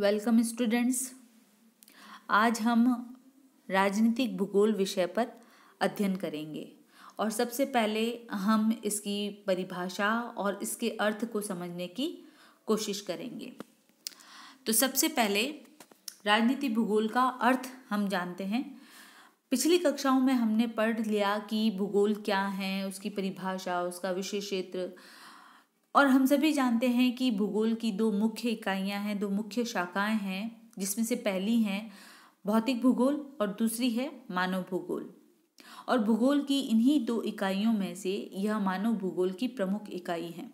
welcome students आज हम राजनीतिक भूगोल विषय पर अध्ययन करेंगे और सबसे पहले हम इसकी परिभाषा और इसके अर्थ को समझने की कोशिश करेंगे तो सबसे पहले राजनीति भूगोल का अर्थ हम जानते हैं पिछली कक्षाओं में हमने पढ़ लिया कि भूगोल क्या है उसकी परिभाषा उसका विषय क्षेत्र और हम सभी जानते हैं कि भूगोल की दो मुख्य इकाइयाँ हैं दो मुख्य शाखाएं हैं जिसमें से पहली हैं भौतिक भूगोल और दूसरी है मानव भूगोल और भूगोल की इन्हीं दो इकाइयों में से यह मानव भूगोल की प्रमुख इकाई है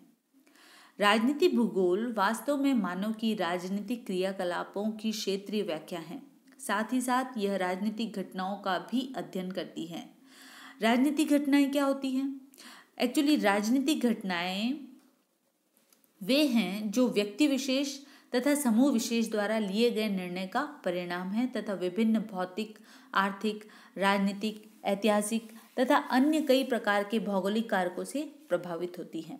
राजनीतिक भूगोल वास्तव में मानव की राजनीतिक क्रियाकलापों की क्षेत्रीय व्याख्या है साथ ही साथ यह राजनीतिक घटनाओं का भी अध्ययन करती है राजनीतिक घटनाएं क्या होती हैं एक्चुअली राजनीतिक घटनाएं वे हैं जो व्यक्ति विशेष तथा समूह विशेष द्वारा लिए गए निर्णय का परिणाम है तथा विभिन्न भौतिक आर्थिक राजनीतिक ऐतिहासिक तथा अन्य कई प्रकार के भौगोलिक कारकों से प्रभावित होती हैं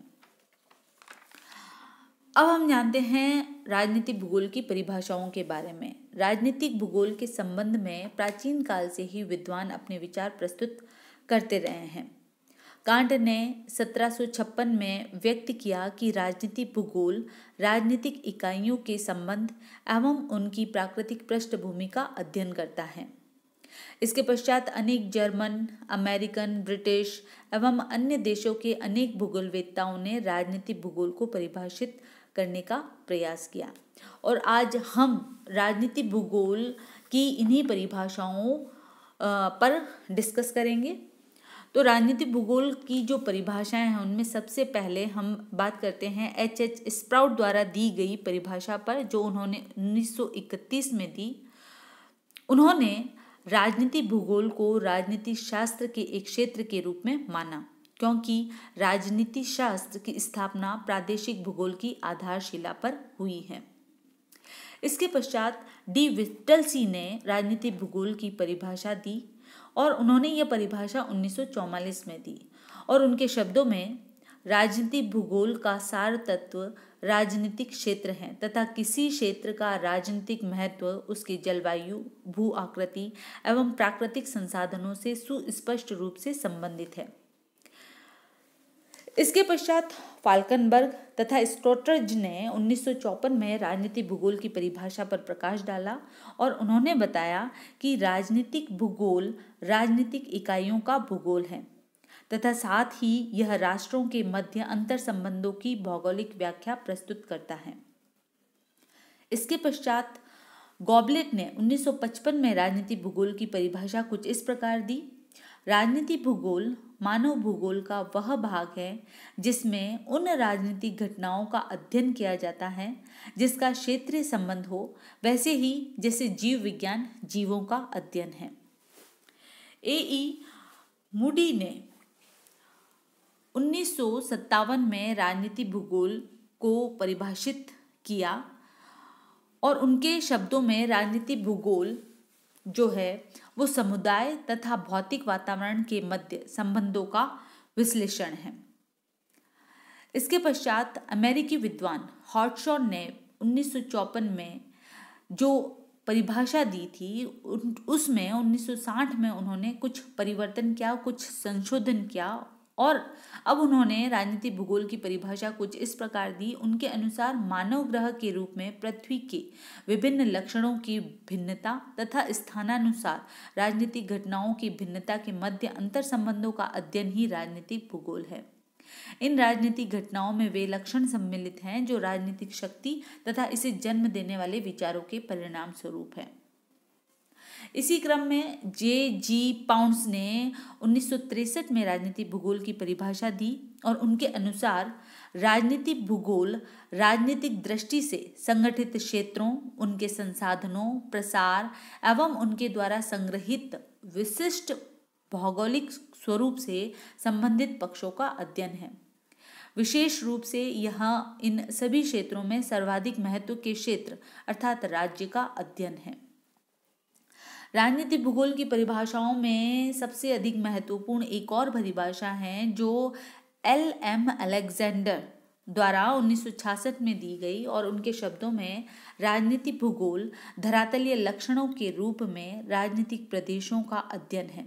अब हम जानते हैं राजनीतिक भूगोल की परिभाषाओं के बारे में राजनीतिक भूगोल के संबंध में प्राचीन काल से ही विद्वान अपने विचार प्रस्तुत करते रहे हैं कांड ने 1756 में व्यक्त किया कि राजनीति भूगोल राजनीतिक इकाइयों के संबंध एवं उनकी प्राकृतिक पृष्ठभूमि का अध्ययन करता है इसके पश्चात अनेक जर्मन अमेरिकन ब्रिटिश एवं अन्य देशों के अनेक भूगोलवेत्ताओं ने राजनीति भूगोल को परिभाषित करने का प्रयास किया और आज हम राजनीति भूगोल की इन्हीं परिभाषाओं पर डिस्कस करेंगे तो राजनीतिक भूगोल की जो परिभाषाएं हैं उनमें सबसे पहले हम बात करते हैं एच एच स्प्राउट द्वारा दी गई परिभाषा पर जो उन्होंने 1931 में दी उन्होंने राजनीति भूगोल को राजनीति शास्त्र के एक क्षेत्र के रूप में माना क्योंकि राजनीति शास्त्र की स्थापना प्रादेशिक भूगोल की आधारशिला पर हुई है इसके पश्चात डी विट्टल सी ने राजनीति भूगोल की परिभाषा दी और उन्होंने यह परिभाषा 1944 में दी और उनके शब्दों में राजनीति भूगोल का सार तत्व राजनीतिक क्षेत्र है तथा किसी क्षेत्र का राजनीतिक महत्व उसकी जलवायु भू आकृति एवं प्राकृतिक संसाधनों से सुस्पष्ट रूप से संबंधित है इसके पश्चात फाल्कनबर्ग तथा स्टोटर्ज ने उन्नीस में राजनीति भूगोल की परिभाषा पर प्रकाश डाला और उन्होंने बताया कि राजनीतिक भूगोल राजनीतिक इकाइयों का भूगोल है तथा साथ ही यह राष्ट्रों के मध्य अंतर संबंधों की भौगोलिक व्याख्या प्रस्तुत करता है इसके पश्चात गॉबलेट ने 1955 में राजनीति भूगोल की परिभाषा कुछ इस प्रकार दी राजनीति भूगोल मानव भूगोल का वह भाग है जिसमें उन राजनीतिक घटनाओं का अध्ययन किया जाता है जिसका क्षेत्रीय संबंध हो वैसे ही जैसे जीव विज्ञान जीवों का अध्ययन है ए ई मुडी ने उन्नीस में राजनीति भूगोल को परिभाषित किया और उनके शब्दों में राजनीति भूगोल जो है वो समुदाय तथा भौतिक वातावरण के मध्य संबंधों का विश्लेषण है इसके पश्चात अमेरिकी विद्वान हॉटशॉन ने उन्नीस में जो परिभाषा दी थी उसमें 1960 में उन्होंने कुछ परिवर्तन किया कुछ संशोधन किया और अब उन्होंने राजनीति भूगोल की परिभाषा कुछ इस प्रकार दी उनके अनुसार मानव ग्रह के रूप में पृथ्वी के विभिन्न लक्षणों की भिन्नता तथा स्थानानुसार राजनीतिक घटनाओं की भिन्नता के मध्य अंतर संबंधों का अध्ययन ही राजनीतिक भूगोल है इन राजनीतिक घटनाओं में वे लक्षण सम्मिलित हैं जो राजनीतिक शक्ति तथा इसे जन्म देने वाले विचारों के परिणाम स्वरूप हैं इसी क्रम में जे जी पाउंड्स ने उन्नीस में राजनीति भूगोल की परिभाषा दी और उनके अनुसार राजनीति भूगोल राजनीतिक दृष्टि से संगठित क्षेत्रों उनके संसाधनों प्रसार एवं उनके द्वारा संग्रहित विशिष्ट भौगोलिक स्वरूप से संबंधित पक्षों का अध्ययन है विशेष रूप से यह इन सभी क्षेत्रों में सर्वाधिक महत्व के क्षेत्र अर्थात राज्य का अध्ययन है राजनीति भूगोल की परिभाषाओं में सबसे अधिक महत्वपूर्ण एक और परिभाषा है जो एल एम अलेक्जेंडर द्वारा 1966 में दी गई और उनके शब्दों में राजनीति भूगोल धरातलीय लक्षणों के रूप में राजनीतिक प्रदेशों का अध्ययन है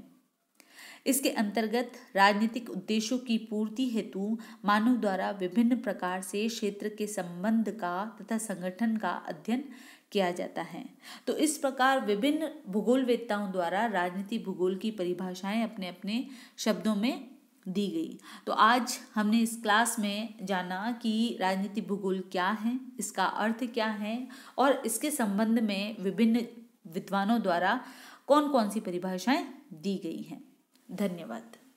इसके अंतर्गत राजनीतिक उद्देश्यों की पूर्ति हेतु मानव द्वारा विभिन्न प्रकार से क्षेत्र के संबंध का तथा संगठन का अध्ययन किया जाता है तो इस प्रकार विभिन्न भूगोलवेत्ताओं द्वारा राजनीति भूगोल की परिभाषाएं अपने अपने शब्दों में दी गई तो आज हमने इस क्लास में जाना कि राजनीति भूगोल क्या है इसका अर्थ क्या है और इसके संबंध में विभिन्न विद्वानों द्वारा कौन कौन सी परिभाषाएं दी गई हैं धन्यवाद